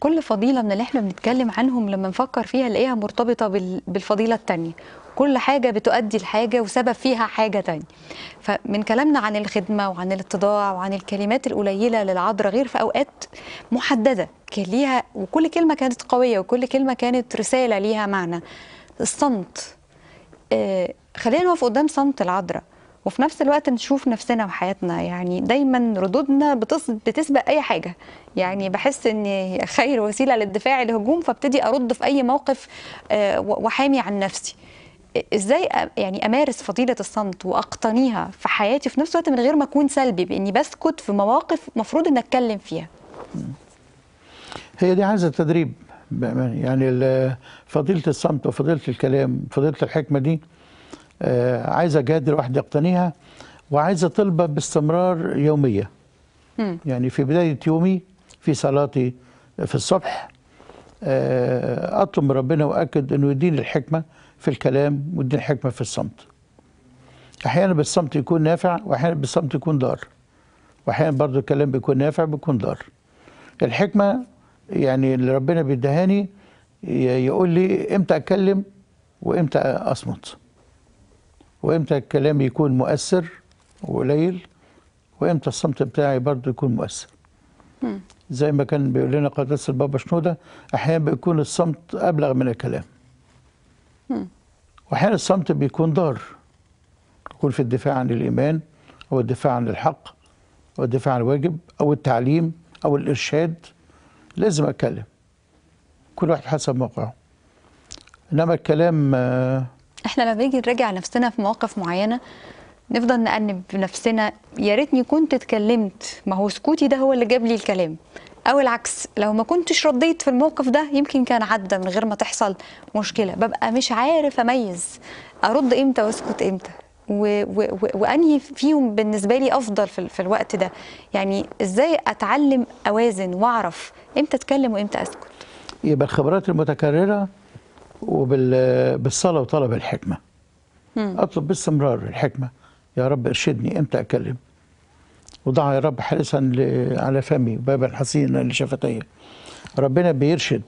كل فضيله من اللي احنا بنتكلم عنهم لما نفكر فيها نلاقيها مرتبطه بالفضيله الثانيه كل حاجه بتؤدي لحاجه وسبب فيها حاجه ثانيه فمن كلامنا عن الخدمه وعن الاتضاع وعن الكلمات القليله للعذراء غير في اوقات محدده كان ليها وكل كلمه كانت قويه وكل كلمه كانت رساله ليها معنى الصمت آه خلينا نقف قدام صمت العذراء وفي نفس الوقت نشوف نفسنا وحياتنا يعني دايما ردودنا بتسبق اي حاجه يعني بحس ان خير وسيله للدفاع الهجوم فابتدي ارد في اي موقف آه، وحامي عن نفسي ازاي يعني امارس فضيله الصمت واقتنيها في حياتي في نفس الوقت من غير ما اكون سلبي باني بسكت في مواقف مفروض ان اتكلم فيها هي دي عايزه تدريب يعني فضيله الصمت وفضيله الكلام فضيله الحكمه دي آه، عايزه جادر واحد يقتنيها وعايزه طلبه باستمرار يوميه يعني في بدايه يومي في صلاتي في الصبح آه، اطلب من ربنا واكد انه يديني الحكمه في الكلام ويديني الحكمه في الصمت احيانا بالصمت يكون نافع واحيانا بالصمت يكون ضار واحيانا برضو الكلام بيكون نافع بيكون ضار الحكمه يعني اللي ربنا بيدهاني يقول لي امتى اتكلم وامتى اصمت وامتى الكلام يكون مؤثر وقليل وامتى الصمت بتاعي برضه يكون مؤثر زي ما كان بيقول لنا قداس البابا شنوده احيانا بيكون الصمت ابلغ من الكلام واحيانا الصمت بيكون ضار يكون في الدفاع عن الايمان او الدفاع عن الحق او الدفاع عن الواجب او التعليم او الارشاد لازم اتكلم كل واحد حسب موقعه انما الكلام آه، احنا لما بنيجي نراجع نفسنا في مواقف معينه نفضل نأنب نفسنا يا ريتني كنت اتكلمت ما هو سكوتي ده هو اللي جاب لي الكلام او العكس لو ما كنتش رديت في الموقف ده يمكن كان عدى من غير ما تحصل مشكله ببقى مش عارف اميز ارد امتى واسكت امتى و... و... وانهي فيهم بالنسبه لي افضل في, في الوقت ده يعني ازاي اتعلم اوازن واعرف امتى اتكلم وامتى اسكت يبقى الخبرات المتكرره وبالصلاة وطلب الحكمة مم. أطلب باستمرار الحكمة يا رب ارشدني إمتى أكلم وضع يا رب حارسا على فمي بابا حصينا لشفتي ربنا بيرشد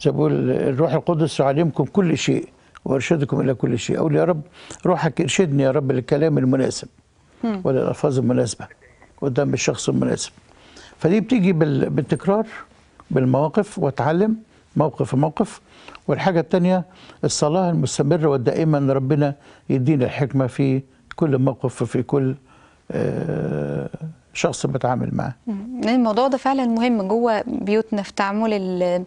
زي بقول الروح القدس يعلمكم كل شيء وارشدكم الى كل شيء اقول يا رب روحك ارشدني يا رب للكلام المناسب وللالفاظ المناسبه قدام الشخص المناسب فدي بتيجي بالتكرار بالمواقف واتعلم موقف موقف والحاجة الثانية الصلاة المستمرة والدائمة ربنا يدينا الحكمة في كل موقف وفي كل آه شخص بتعامل معاه الموضوع ده فعلا مهم جوه بيوتنا في تعامل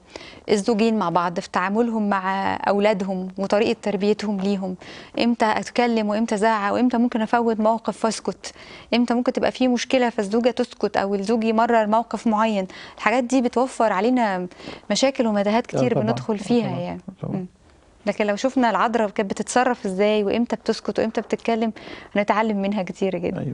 الزوجين مع بعض في تعاملهم مع اولادهم وطريقه تربيتهم ليهم امتى اتكلم وامتى ازعق وامتى ممكن افوت موقف فاسكت امتى ممكن تبقى في مشكله فالزوجه تسكت او الزوج يمرر موقف معين الحاجات دي بتوفر علينا مشاكل ومداهات آه، كتير طبعا. بندخل آه، فيها طبعا. يعني طبعا. لكن لو شفنا العذراء كانت بتتصرف ازاي وامتى بتسكت وامتى بتتكلم هنتعلم منها كتير جدا أيوة.